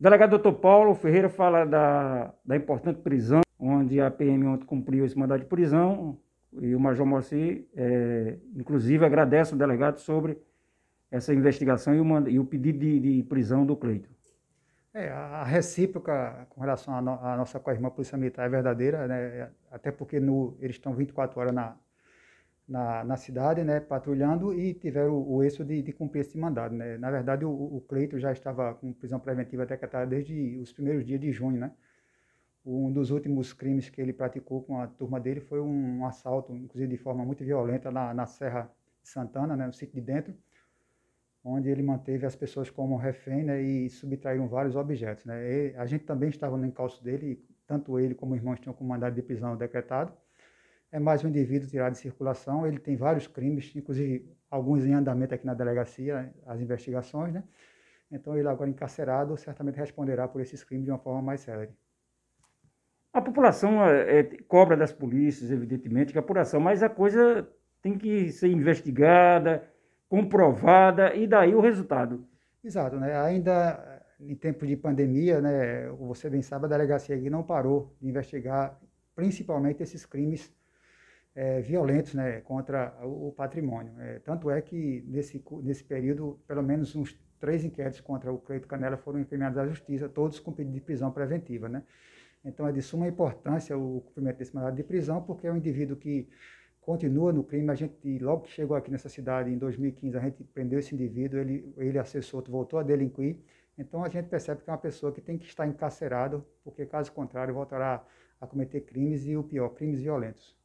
O delegado doutor Paulo Ferreira fala da, da importante prisão, onde a PM ontem cumpriu esse mandado de prisão, e o Major Moacir, é, inclusive, agradece o delegado sobre essa investigação e o, e o pedido de, de, prisão do Cleito. É, a recíproca com relação à no, nossa co-irmã Polícia Militar é verdadeira, né? até porque no, eles estão 24 horas na, na, na cidade, né, patrulhando e tiveram o, êxito de, de, cumprir esse mandado. Né? Na verdade, o, o Cleito já estava com prisão preventiva decretada desde os primeiros dias de junho. Né? Um dos últimos crimes que ele praticou com a turma dele foi um assalto, inclusive de forma muito violenta, na, na Serra de Santana, né, no sítio de dentro, onde ele manteve as pessoas como refém né, e subtraíram vários objetos. Né? E a gente também estava no encalço dele, tanto ele como o irmão tinham com mandado de prisão decretado é mais um indivíduo tirado de circulação. Ele tem vários crimes, inclusive alguns em andamento aqui na delegacia, as investigações, né? Então, ele agora encarcerado certamente responderá por esses crimes de uma forma mais séria. A população é, é, cobra das polícias, evidentemente, que a apuração, mas a coisa tem que ser investigada, comprovada, e daí o resultado. Exato, né? Ainda em tempo de pandemia, né, você bem sabe, a delegacia aqui não parou de investigar principalmente esses crimes é, violentos né, contra o patrimônio. É, tanto é que, nesse, nesse período, pelo menos uns três inquéritos contra o Cleito Canela foram encaminhados à justiça, todos com pedido de prisão preventiva. Né? Então é de suma importância o cumprimento desse mandado de prisão, porque é um indivíduo que continua no crime. A gente, logo que chegou aqui nessa cidade, em 2015, a gente prendeu esse indivíduo, ele, ele acessou, voltou a delinquir. Então a gente percebe que é uma pessoa que tem que estar encarcerado, porque caso contrário voltará a cometer crimes e o pior, crimes violentos.